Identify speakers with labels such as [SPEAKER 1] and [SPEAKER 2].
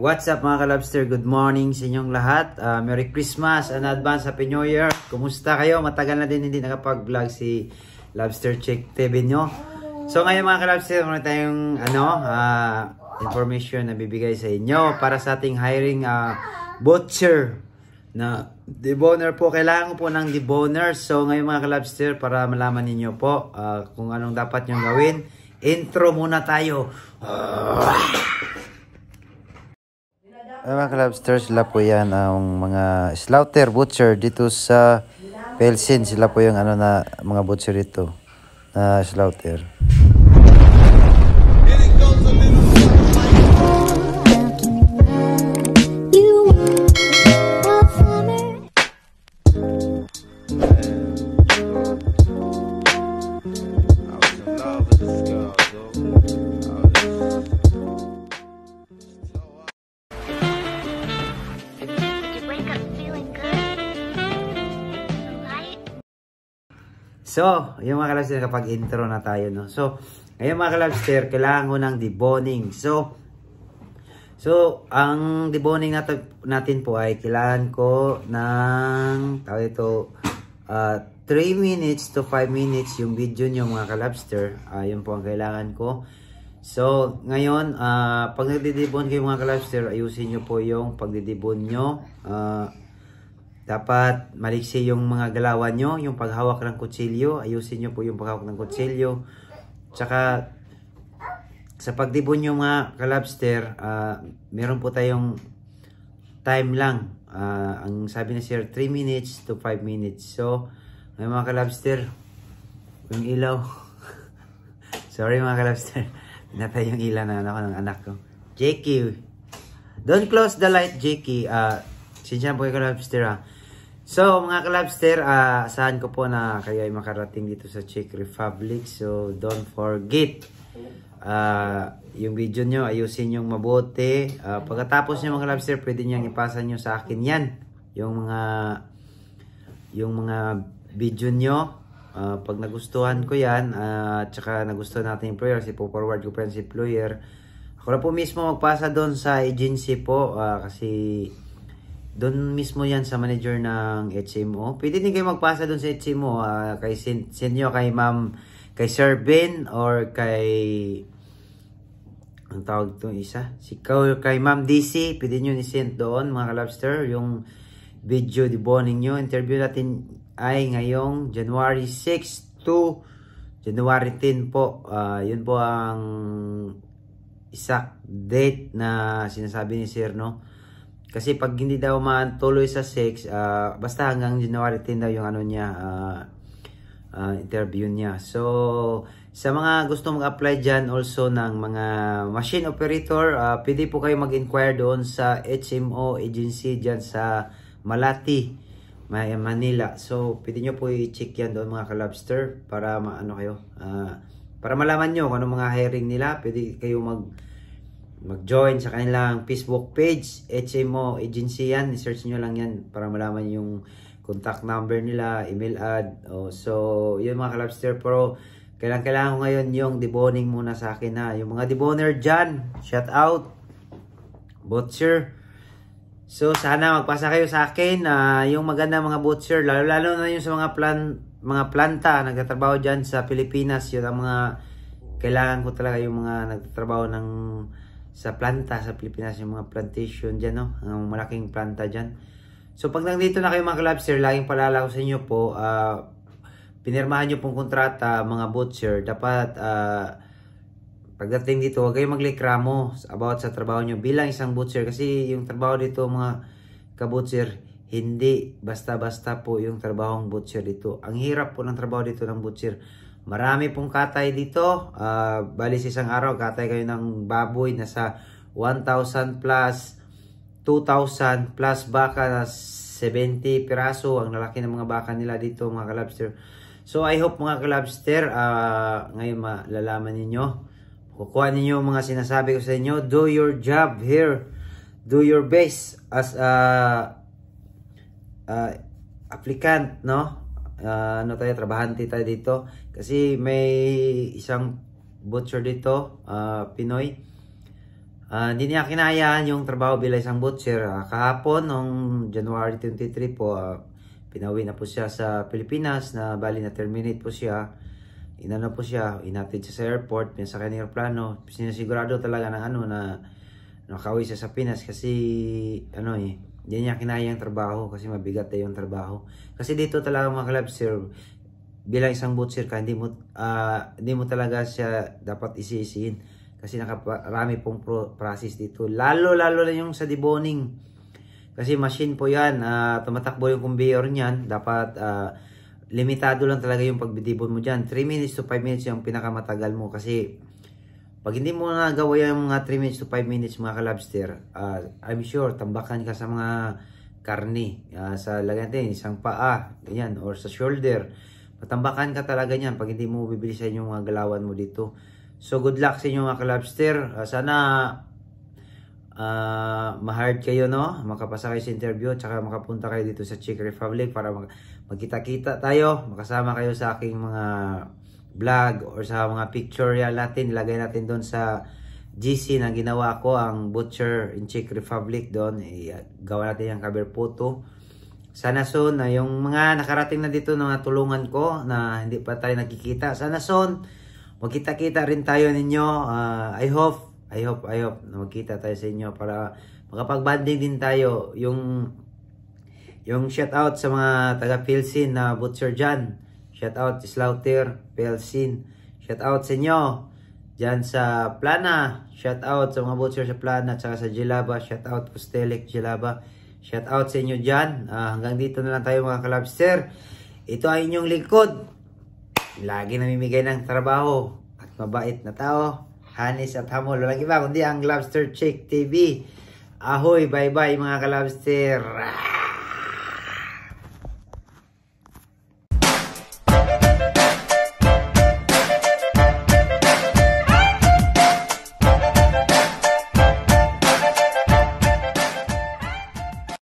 [SPEAKER 1] What's up mga kalabster? Good morning sa inyong lahat. Uh, Merry Christmas and advance Happy New Year. Kumusta kayo? Matagal na din hindi nakapag-vlog si Lobster Chick TV nyo. So ngayon mga kalabster, meron tayong ano, uh, information na bibigay sa inyo para sa ating hiring uh, butcher na deboner po. Kailangan po ng deboner. So ngayon mga kalabster, para malaman ninyo po uh, kung anong dapat nyo gawin, intro muna tayo. Uh, ay mga kalabsters, sila po yan ah, ang mga slaughter butcher dito sa Pelsin. Sila po yung ano na mga butcher dito na slaughter. So, yung mga kalabster, kapag intro na tayo, no? So, ngayon mga kalabster, kailangan ko ng deboning. So, so ang deboning natin, natin po ay kailangan ko ng, tawag ito, uh, ah, 3 minutes to 5 minutes yung video nyo mga kalabster. Uh, yun po ang kailangan ko. So, ngayon, uh, pag nagdidibon kayo mga kalabster, ayusin nyo po yung pagdidibon nyo. Uh, dapat maliksi yung mga galawan nyo, yung paghawak ng kutsilyo. Ayusin nyo po yung paghawak ng kutsilyo. Tsaka, sa pagdibon nyo mga kalabster, uh, ah, meron po tayong time lang. Uh, ang sabi ni sir, 3 minutes to 5 minutes. So, ngayon mga kalabster, yung ilaw. Sorry mga kalabster. Pinatay yung ilaw na ano ng anak ko. JQ. Don't close the light, JQ. Uh, ah, Sinjan po kayo kalabster ha. So, mga kalabster, uh, ah, asahan ko po na kayo ay makarating dito sa Czech Republic. So, don't forget. Uh, yung video nyo, ayusin yung mabuti. Uh, pagkatapos nyo mga kalabster, pwede nyo ipasa nyo sa akin yan. Yung mga yung mga video nyo. Uh, pag nagustuhan ko yan, uh, tsaka nagustuhan natin yung employer, si forward ko pa yan si employer. Ako na po mismo magpasa doon sa agency po uh, kasi doon mismo yan sa manager ng HMO. Pwede din kayo magpasa doon sa HMO. Uh, ah, kay send, nyo kay ma'am, kay Sir Ben or kay... Ang tawag to isa? Si kay ma'am DC. Pwede nyo ni-send doon mga ka-lobster. Yung video di bo ninyo. Interview natin ay ngayong January 6 to January 10 po. Uh, yun po ang isa date na sinasabi ni sir no. Kasi pag hindi daw matuloy sa sex, uh, basta hanggang January 10 daw yung ano niya, uh, uh, interview niya. So, sa mga gusto mag-apply dyan also ng mga machine operator, uh, pwede po kayo mag-inquire doon sa HMO agency dyan sa Malati, Manila. So, pwede nyo po i-check yan doon mga ka-lobster para maano kayo. Uh, para malaman nyo kung ano mga hiring nila, pwede kayo mag- mag-join sa kanilang Facebook page. HMO agency yan. I-search nyo lang yan para malaman yung contact number nila, email ad. Oh, so, yun mga Kalabster Pro. Kailangan, kailangan ko ngayon yung deboning muna sa akin ha. Yung mga deboner dyan, shout out. Butcher. So, sana magpasa kayo sa akin uh, yung maganda mga butcher. Lalo-lalo na yung sa mga, plan, mga planta nagtatrabaho dyan sa Pilipinas. Yun ang mga kailangan ko talaga yung mga nagtatrabaho ng sa planta sa Pilipinas yung mga plantation dyan no ang malaking planta dyan so pag nandito na kayo mga kalabster laging palala ko sa inyo po uh, pinirmahan nyo pong kontrata mga butcher dapat uh, pagdating dito huwag kayong maglikramo about sa trabaho nyo bilang isang butcher kasi yung trabaho dito mga kabutcher hindi basta-basta po yung trabaho ng butcher dito ang hirap po ng trabaho dito ng butcher Marami pong katay dito. Uh, ah, balis isang araw, katay kayo ng baboy na sa 1,000 plus 2,000 plus baka na 70 piraso. Ang lalaki ng mga baka nila dito mga kalabster. So I hope mga kalabster, uh, ah, ngayon malalaman ninyo. Kukuha ninyo mga sinasabi ko sa inyo. Do your job here. Do your best as a uh, uh, applicant, no? uh, ano tayo, trabahante tayo dito. Kasi may isang butcher dito, uh, Pinoy. Uh, hindi niya kinayaan yung trabaho bilang isang butcher. Uh, kahapon, noong January 23 po, uh, pinawi na po siya sa Pilipinas na bali na terminate po siya. Inano po siya, inatid siya sa airport, pinasakay ng aeroplano. Sinasigurado talaga na ano na no siya sa Pinas kasi ano eh, hindi niya kinaya yung trabaho kasi mabigat eh yung trabaho. Kasi dito talaga mga club serve, bilang isang butcher ka, hindi mo, uh, hindi mo talaga siya dapat isiisiin kasi nakarami pong pro process dito. Lalo-lalo na yung sa deboning. Kasi machine po yan, uh, tumatakbo yung conveyor niyan, dapat uh, limitado lang talaga yung pagdibon mo dyan. 3 minutes to 5 minutes yung pinakamatagal mo kasi pag hindi mo nagawa yung mga 3 minutes to 5 minutes mga kalabster, uh, ah, I'm sure tambakan ka sa mga karni. Uh, ah, sa lagyan natin, isang paa, ganyan, or sa shoulder. Patambakan ka talaga niyan pag hindi mo bibilisan yung mga galawan mo dito. So good luck sa inyo mga kalabster. Uh, ah, sana uh, ma-hard kayo no, makapasa kayo sa interview, tsaka makapunta kayo dito sa Czech Republic para mag magkita-kita tayo, makasama kayo sa aking mga vlog or sa mga pictorial natin, ilagay natin doon sa GC na ginawa ko, ang Butcher in Czech Republic doon, eh, gawa natin yung cover photo. Sana soon na yung mga nakarating na dito na tulungan ko na hindi pa tayo nakikita. Sana soon magkita-kita rin tayo ninyo. Uh, I hope, I hope, I hope na magkita tayo sa inyo para makapag din tayo. Yung yung shout out sa mga taga Pilsin na Butcher Jan. Shout out Slaughter, Pelsin. Shout out sa inyo. Diyan sa Plana. Shout out sa mga butcher sa Plana at sa Jilaba. Shout out Costelic Jilaba. Shout out sa inyo diyan. Uh, hanggang dito na lang tayo mga kalabster. Ito ay inyong likod. Lagi namimigay ng trabaho at mabait na tao. Hanis at hamol. Walang iba kundi ang Lobster Chick TV. Ahoy, bye-bye mga kalabster. Ah!